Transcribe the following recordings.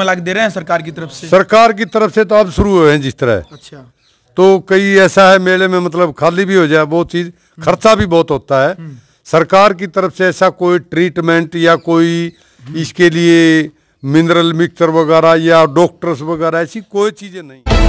मलाक दे रहे हैं सरकार की तरफ से सरकार की तरफ से तो अब शुरू हुए हैं जिस तरह अच्छा तो कई ऐसा है मेले में मतलब खाली भी हो जाए वो चीज़ हम्म। खर्चा भी बहुत होता है हम्म। सरकार की तरफ से ऐसा कोई ट्रीटमेंट या कोई हम्म। इसके लिए मिनरल मिक्सर वगैरह या डॉक्टर्स वगैरह ऐसी कोई चीज़ें नहीं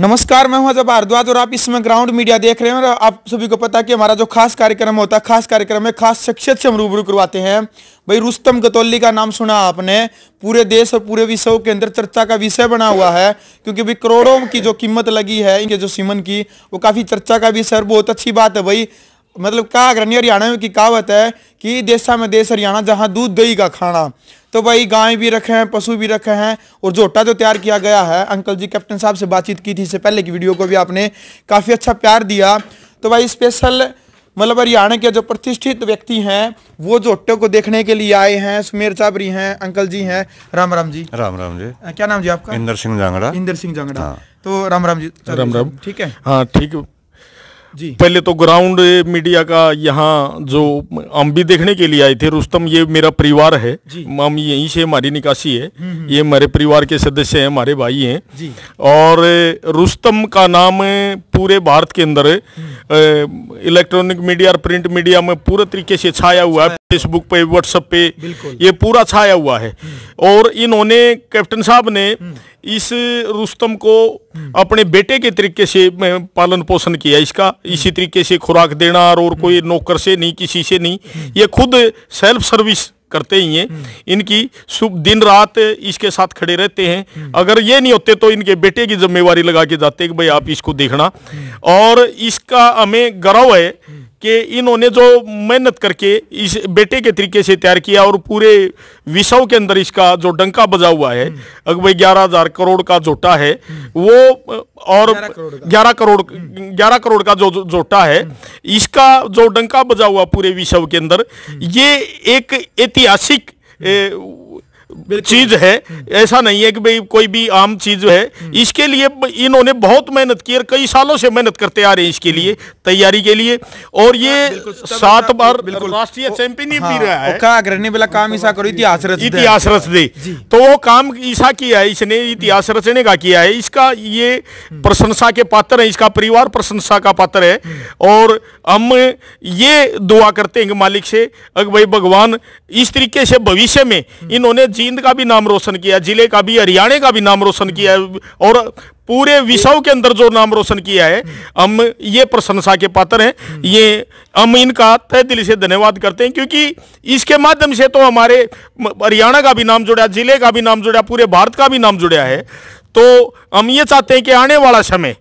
नमस्कार मैं हूं अजब भारद्वाज और आप इस समय ग्राउंड मीडिया देख रहे हैं और आप सभी को पता है कि हमारा जो खास कार्यक्रम होता है खास कार्यक्रम में खास शख्सियत से हम रूबरू करवाते हैं भाई रुस्तम गतौली का नाम सुना आपने पूरे देश और पूरे विश्व के अंदर चर्चा का विषय बना हुआ है क्योंकि भाई करोड़ों की जो कीमत लगी है इनके जो सीमन की वो काफ़ी चर्चा का विषय और बहुत अच्छी बात है भाई मतलब क्या अग्रणी हरियाणा में की कहावत है कि देशा में देश हरियाणा जहाँ दूध दही का खाना तो भाई गाय भी रखे हैं पशु भी रखे हैं और जोटा जो तैयार किया गया है अंकल जी कैप्टन साहब से बातचीत की थी इससे पहले की वीडियो को भी आपने काफ़ी अच्छा प्यार दिया तो भाई स्पेशल मतलब हरियाणा के जो प्रतिष्ठित व्यक्ति हैं वो जोटे को देखने के लिए आए हैं सुमेर चाबरी हैं अंकल जी हैं राम राम जी राम राम जी क्या नाम जी आपका इंदर सिंह जांगड़ा इंदर सिंह जांगड़ा हाँ। तो राम राम जी राम राम ठीक है हाँ ठीक जी पहले तो ग्राउंड मीडिया का यहाँ जो हम भी देखने के लिए आए थे रुस्तम ये मेरा परिवार है हम यहीं से हमारी निकासी है हम्म, हम्म। ये हमारे परिवार के सदस्य हैं हमारे भाई हैं और रुस्तम का नाम पूरे भारत के अंदर इलेक्ट्रॉनिक मीडिया और प्रिंट मीडिया में पूरे तरीके से छाया हुआ है फेसबुक पे व्हाट्सएप पे ये पूरा छाया हुआ है हम्म। और इन्होंने कैप्टन साहब ने हम्म। इस रुस्तम को हम्म। अपने बेटे के तरीके से पालन पोषण किया इसका इसी तरीके से खुराक देना और कोई नौकर से नहीं किसी से नहीं ये खुद सेल्फ सर्विस करते ही हैं हम्म। इनकी शुभ दिन रात इसके साथ खड़े रहते हैं हम्म। अगर ये नहीं होते तो इनके बेटे की जिम्मेवारी लगा के जाते कि भाई आप इसको देखना हम्म। और इसका हमें गर्व है कि इन्होंने जो मेहनत करके इस बेटे के तरीके से तैयार किया और पूरे विश्व के अंदर इसका जो डंका बजा हुआ है हम्म। अगबे ग्यारह हजार करोड़ का जोटा है वो और ग्यारह करोड़ ग्यारह करोड़ का जो जोटा है हम्म। इसका जो डंका बजा हुआ पूरे विश्व के अंदर हम्म। ये एक ऐतिहासिक चीज है ऐसा नहीं है कि भाई कोई भी आम चीज है हम्म। इसके लिए इन्होंने बहुत मेहनत की और कई सालों से मेहनत करते आ रहे हैं इसके लिए हम्म। तैयारी के लिए और ये हाँ, सात बार राष्ट्रीय चैंपियन भी हाँ, रहा है का वाला काम ईसा करो इतिहास इतिहास रच दे तो वो काम ईसा किया है इसने इतिहास हम्म। रचने का किया है इसका ये प्रशंसा के पात्र है इसका परिवार प्रशंसा का पात्र है और हम ये दुआ करते हैं मालिक से अगर भाई भगवान इस तरीके से भविष्य में इन्होंने जींद का भी नाम रोशन किया जिले का भी हरियाणा का भी नाम रोशन किया है और पूरे विश्व के अंदर जो नाम रोशन किया है हम ये प्रशंसा के पात्र हैं ये हम इनका तय दिल से धन्यवाद करते हैं क्योंकि इसके माध्यम से तो हमारे हरियाणा का भी नाम जुड़ा जिले का भी नाम जुड़ा पूरे भारत का भी नाम जुड़ा है तो हम ये चाहते हैं कि आने वाला समय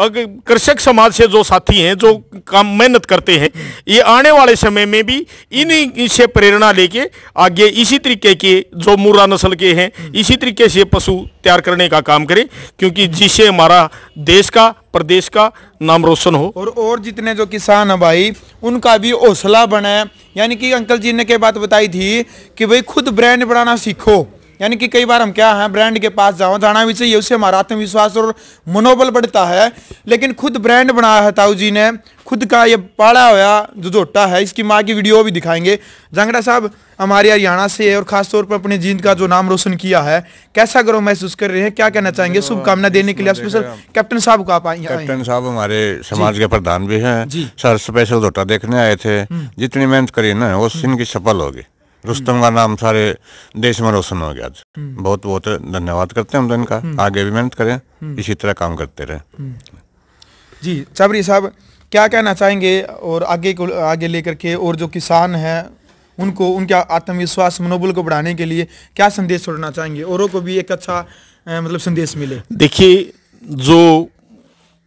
कृषक समाज से जो साथी हैं जो काम मेहनत करते हैं ये आने वाले समय में भी इन्हीं से प्रेरणा लेके आगे इसी तरीके के जो मुर्रा नस्ल के हैं इसी तरीके से पशु तैयार करने का काम करें क्योंकि जिससे हमारा देश का प्रदेश का नाम रोशन हो और और जितने जो किसान हैं भाई उनका भी हौसला बनाए यानी कि अंकल जी ने क्या बात बताई थी कि भाई खुद ब्रांड बनाना सीखो यानी कि कई बार हम क्या हैं ब्रांड के पास जाओ जाना भी चाहिए उससे हमारा आत्मविश्वास और मनोबल बढ़ता है लेकिन खुद ब्रांड बनाया है ताऊ जी ने खुद का ये पाड़ा हुआ जो जोटा है इसकी माँ की वीडियो भी दिखाएंगे जांगड़ा साहब हमारे हरियाणा से और खासतौर पर अपने जींद का जो नाम रोशन किया है कैसा गर्व महसूस कर रहे हैं क्या कहना चाहेंगे शुभकामना देने के लिए स्पेशल कैप्टन साहब को आप आए कैप्टन साहब हमारे समाज के प्रधान भी हैं सर स्पेशल जोटा देखने आए थे हम्म। जितनी मेहनत करी ना वो हम्म। सिंह की सफल होगी रुस्तम का नाम सारे देश में रोशन हो गया आज हम्म। बहुत बहुत धन्यवाद करते हैं हम तो इनका हम्म। आगे भी मेहनत करें हम्म। इसी तरह काम करते रहे जी चाबरी साहब क्या कहना चाहेंगे और आगे को आगे लेकर के और जो किसान हैं उनको उनके आत्मविश्वास मनोबल को बढ़ाने के लिए क्या संदेश छोड़ना चाहेंगे औरों को भी एक अच्छा मतलब संदेश मिले देखिए जो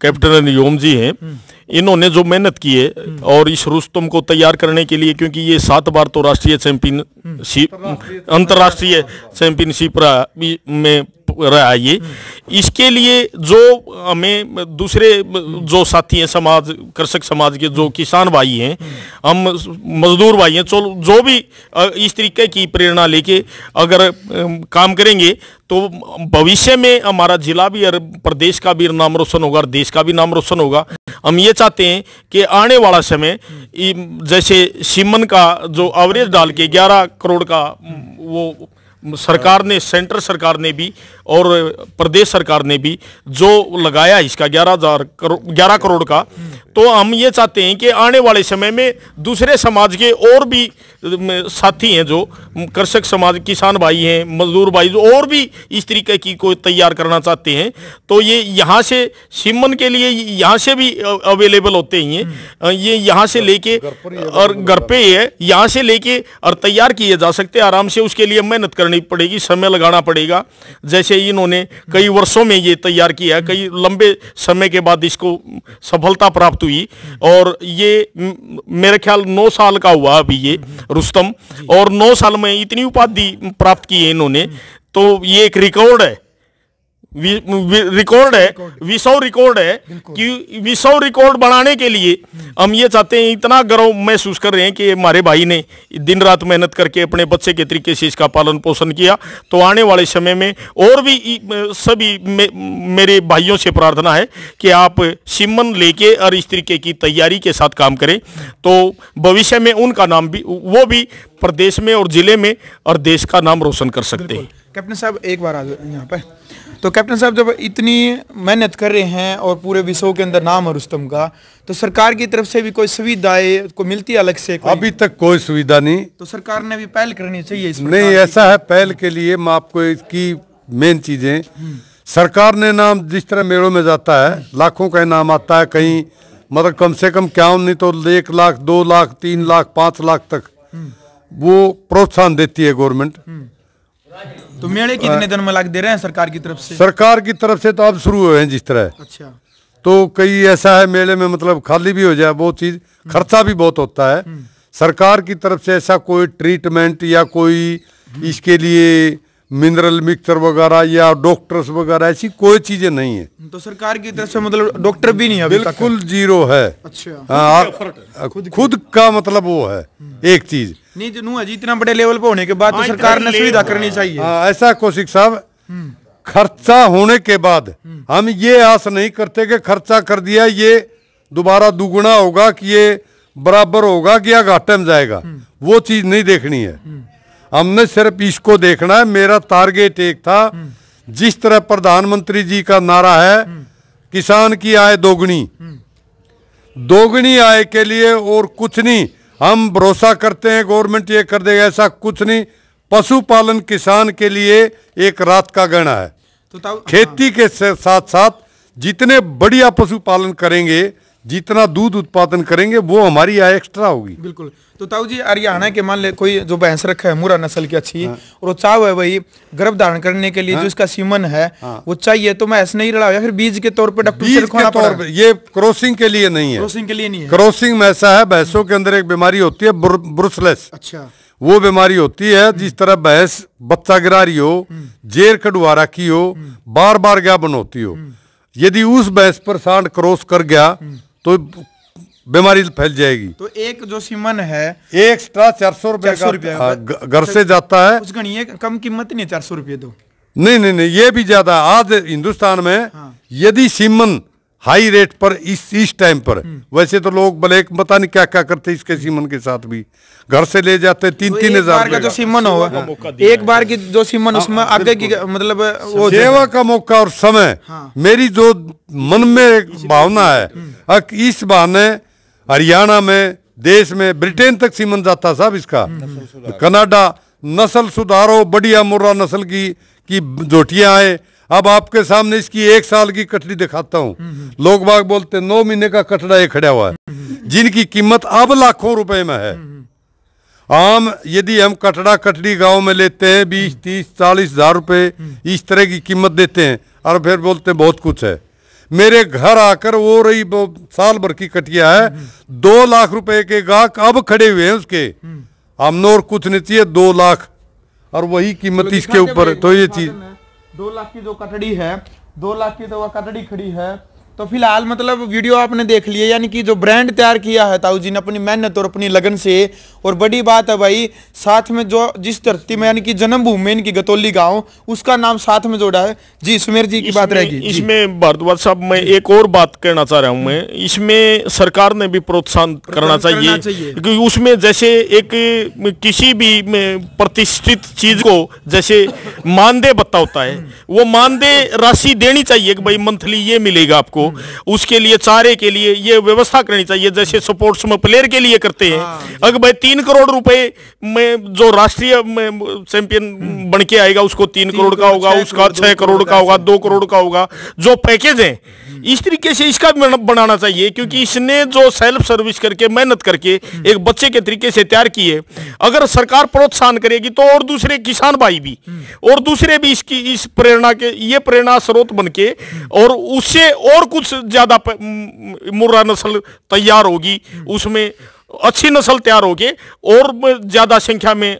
कैप्टन योम जी हैं हम्म। इन्होंने जो मेहनत की है हम्म। और इस रुस्तम को तैयार करने के लिए क्योंकि ये सात बार तो राष्ट्रीय हम्म। चैंपियनशिप अंतर्राष्ट्रीय चैंपियनशिप में रहा ये हम्म। इसके लिए जो हमें दूसरे जो साथी हैं समाज कृषक समाज के जो किसान भाई हैं हम्म। हम मजदूर भाई हैं चलो जो भी इस तरीके की प्रेरणा लेके अगर काम करेंगे तो भविष्य में हमारा जिला भी और प्रदेश का भी नाम रोशन होगा और देश का भी नाम रोशन होगा हम ये चाहते हैं कि आने वाला समय हम्म। जैसे सीमन का जो एवरेज डाल के 11 करोड़ का वो सरकार ने सेंटर सरकार ने भी और प्रदेश सरकार ने भी जो लगाया इसका ग्यारह हजार करो, ग्यारह करोड़ का तो हम ये चाहते हैं कि आने वाले समय में दूसरे समाज के और भी साथी हैं जो कृषक समाज किसान भाई हैं मजदूर भाई जो और भी इस तरीके की को तैयार करना चाहते हैं तो ये यहाँ से सिमन के लिए यहाँ से भी अवेलेबल होते ही हैं हम्म। ये यहाँ से लेके और घर पे ही है यहाँ से लेके और तैयार किए जा सकते हैं आराम से उसके लिए मेहनत करनी पड़ेगी समय लगाना पड़ेगा जैसे इन्होंने कई वर्षों में ये तैयार किया कई लंबे समय के बाद इसको सफलता प्राप्त हुई और ये मेरे ख्याल नौ साल का हुआ अभी ये रुस्तम और नौ साल में इतनी उपाधि प्राप्त की है इन्होंने तो ये एक रिकॉर्ड है रिकॉर्ड है विसव रिकॉर्ड है कि विसव रिकॉर्ड बनाने के लिए हम्म। हम ये चाहते हैं इतना गर्व महसूस कर रहे हैं कि हमारे भाई ने दिन रात मेहनत करके अपने बच्चे के तरीके से इसका पालन पोषण किया तो आने वाले समय में और भी सभी मे, मेरे भाइयों से प्रार्थना है कि आप सिमन लेके और इस तरीके की तैयारी के साथ काम करें तो भविष्य में उनका नाम भी वो भी प्रदेश में और ज़िले में और देश का नाम रोशन कर सकते हैं कैप्टन साहब एक बार आ जाओ यहाँ पर तो कैप्टन साहब जब इतनी मेहनत कर रहे हैं और पूरे विश्व के अंदर नाम है रुस्तम का तो सरकार की तरफ से भी कोई सुविधाएं को मिलती है अलग से कोई? अभी तक कोई सुविधा नहीं तो सरकार ने भी पहल करनी चाहिए इस नहीं ऐसा है पहल के लिए मैं आपको इसकी मेन चीज़ें सरकार ने नाम जिस तरह मेड़ों में जाता है लाखों का इनाम आता है कहीं मतलब कम से कम क्या नहीं तो एक लाख दो लाख तीन लाख पांच लाख तक वो प्रोत्साहन देती है गवर्नमेंट तो मेले कितने दिन में लाग दे रहे हैं सरकार की तरफ से सरकार की तरफ से तो अब शुरू हुए हैं जिस तरह अच्छा तो कई ऐसा है मेले में मतलब खाली भी हो जाए वो चीज़ हम्म। खर्चा भी बहुत होता है हम्म। सरकार की तरफ से ऐसा कोई ट्रीटमेंट या कोई हम्म। इसके लिए मिनरल मिक्सर वगैरह या डॉक्टर्स वगैरह ऐसी कोई चीजें नहीं है तो सरकार की तरफ से मतलब डॉक्टर भी नहीं है बिल्कुल जीरो है अच्छा आ, हाँ, आ, खुद का मतलब वो है हम्म। एक चीज नहीं तो जी इतना बड़े लेवल पर होने के बाद तो हाँ, सरकार ने सुविधा करनी चाहिए आ, हाँ, ऐसा कौशिक साहब हम्म। खर्चा होने के बाद हम्म। हम ये आस नहीं करते कि खर्चा कर दिया ये दोबारा दुगुना होगा कि ये बराबर होगा कि या घाटे में जाएगा वो चीज नहीं देखनी है हमने सिर्फ इसको देखना है मेरा टारगेट एक था हम्म। जिस तरह प्रधानमंत्री जी का नारा है हम्म। किसान की आय दोगुनी हम्म। दोगुनी आय के लिए और कुछ नहीं हम भरोसा करते हैं गवर्नमेंट ये कर देगा ऐसा कुछ नहीं पशुपालन किसान के लिए एक रात का गणा है तो खेती हाँ। के साथ साथ जितने बढ़िया पशुपालन करेंगे जितना दूध उत्पादन करेंगे वो हमारी आय एक्स्ट्रा होगी बिल्कुल तो ताऊ जी हरियाणा के मान ले कोई जो भैंस रखा है मुरा नस्ल की अच्छी हाँ। और चाव है वही गर्भ धारण करने के लिए हाँ। जो इसका सीमन है हाँ। वो चाहिए तो मैं ऐसे नहीं रहा फिर बीज के तौर पर डॉक्टर ये क्रॉसिंग के लिए नहीं है क्रॉसिंग के लिए नहीं है क्रॉसिंग में ऐसा है भैंसों के अंदर एक बीमारी होती है ब्रुसलेस अच्छा वो बीमारी होती है जिस हम्म। तरह भैंस बच्चा गिरा रही हो हम्म। जेर कडवा रखी हो हम्म। बार बार गाबन होती हो यदि उस भैंस पर सांड क्रॉस कर गया तो बीमारी फैल जाएगी तो एक जो सीमन है एक्स्ट्रा चार सौ रुपये हाँ, घर से जाता है कुछ गणिए कम कीमत नहीं चार सौ रुपये दो तो। नहीं नहीं नहीं ये भी ज्यादा आज हिंदुस्तान में हाँ। यदि सीमन हाई रेट पर इस इस टाइम पर हम्म। वैसे तो लोग एक पता नहीं क्या क्या करते इसके सीमन के साथ भी घर से ले जाते तीन तो तीन हजार का जो सीमन होगा एक बार की जो सीमन हाँ, उसमें आगे की मतलब वो सेवा का मौका और समय हाँ। मेरी जो मन में भावना है हम्म। इस बहाने हरियाणा में देश में ब्रिटेन तक सीमन जाता साहब इसका कनाडा नस्ल सुधारो बढ़िया मुर्रा नस्ल की की जोटियाँ आए अब आपके सामने इसकी एक साल की कटड़ी दिखाता हूँ हम्म, हम्म। लोग बाग बोलते नौ महीने का कटड़ा ये खड़ा हुआ है हम्म, जिनकी कीमत अब लाखों रुपए में है आम यदि हम कटड़ा कटड़ी गांव में लेते हैं बीस तीस चालीस हजार रुपये इस तरह की कीमत देते हैं और फिर बोलते बहुत कुछ है मेरे घर आकर वो रही साल भर की कटिया है दो लाख रुपए के गाहक अब खड़े हुए हैं उसके हमने और कुछ नहीं चाहिए दो लाख और वही कीमत इसके ऊपर तो ये चीज दो लाख की जो कटड़ी है दो लाख की तो वह कटड़ी खड़ी है तो फिलहाल मतलब वीडियो आपने देख लिया यानी कि जो ब्रांड तैयार किया है ताऊ जी ने अपनी मेहनत और अपनी लगन से और बड़ी बात है भाई साथ में जो जिस धरती में यानी कि जन्मभूमि इनकी गतौली गांव उसका नाम साथ में जोड़ा है जी सुमेर जी की बात रहेगी इसमें भारद्वाज साहब मैं एक और बात कहना चाह रहा हूँ मैं इसमें सरकार ने भी प्रोत्साहन करना चाहिए क्योंकि उसमें जैसे एक किसी भी प्रतिष्ठित चीज को जैसे मानदेय बत्ता होता है वो मानदेय राशि देनी चाहिए कि भाई मंथली ये मिलेगा आपको हम्म। उसके लिए चारे के लिए ये व्यवस्था करनी चाहिए जैसे स्पोर्ट्स में प्लेयर के लिए करते हैं हाँ। अगर भाई तीन करोड़ रुपए में जो राष्ट्रीय चैंपियन हम्म। बन के आएगा उसको तीन करोड़ का होगा उसका छह करोड़ का होगा दो करोड़ का होगा जो पैकेज है इस तरीके से इसका भी बनाना चाहिए क्योंकि इसने जो सेल्फ सर्विस करके मेहनत करके एक बच्चे के तरीके से तैयार की है अगर सरकार प्रोत्साहन करेगी तो और दूसरे किसान भाई भी और दूसरे भी इसकी इस प्रेरणा के ये प्रेरणा स्रोत बन के और उससे और कुछ ज्यादा मुर्रा नस्ल तैयार होगी उसमें अच्छी नस्ल तैयार होगी और ज्यादा संख्या में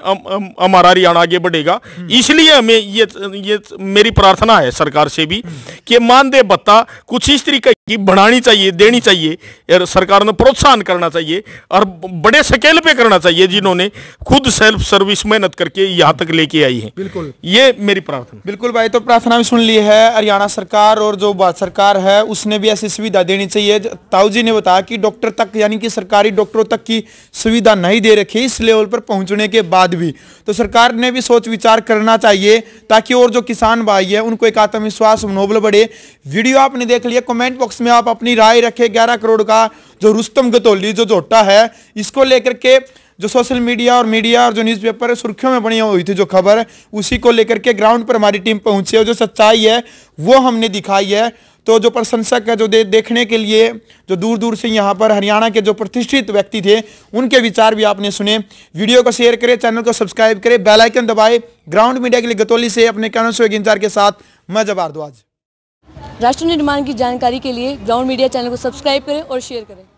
हमारा हरियाणा आगे बढ़ेगा इसलिए हमें ये ये मेरी प्रार्थना है सरकार से भी कि मानदेय भत्ता कुछ इस तरीके की बढ़ानी चाहिए देनी चाहिए और सरकार ने प्रोत्साहन करना चाहिए और बड़े स्केल पे करना चाहिए जिन्होंने खुद सेल्फ सर्विस मेहनत करके यहाँ तक लेके आई है बिल्कुल ये मेरी प्रार्थना बिल्कुल भाई तो प्रार्थना भी सुन ली है हरियाणा सरकार और जो सरकार है उसने भी ऐसी सुविधा देनी चाहिए ताऊ जी ने बताया कि डॉक्टर तक यानी कि सरकारी डॉक्टरों तक की सुविधा नहीं दे रखी इस लेवल पर पहुंचने के बाद भी तो सरकार ने भी सोच विचार करना चाहिए ताकि और जो किसान भाई है उनको एक आत्मविश्वास मनोबल बढ़े वीडियो आपने देख लिया कमेंट बॉक्स में आप अपनी राय रखें ग्यारह करोड़ का जो रुस्तम गतोली जो जोटा है इसको लेकर के जो सोशल मीडिया और मीडिया और जो न्यूज़पेपर सुर्खियों में बनी हुई थी जो खबर है उसी को लेकर के ग्राउंड पर हमारी टीम पहुंची है जो सच्चाई है वो हमने दिखाई है तो जो प्रशंसक है जो दे, देखने के लिए जो दूर दूर से यहाँ पर हरियाणा के जो प्रतिष्ठित व्यक्ति थे उनके विचार भी आपने सुने वीडियो को शेयर करें चैनल को सब्सक्राइब करें बेलाइकन दबाए ग्राउंड मीडिया के लिए गतौली से अपने कानून से के साथ मैं जबारद्वाज राष्ट्र निर्माण की जानकारी के लिए ग्राउंड मीडिया चैनल को सब्सक्राइब करें और शेयर करें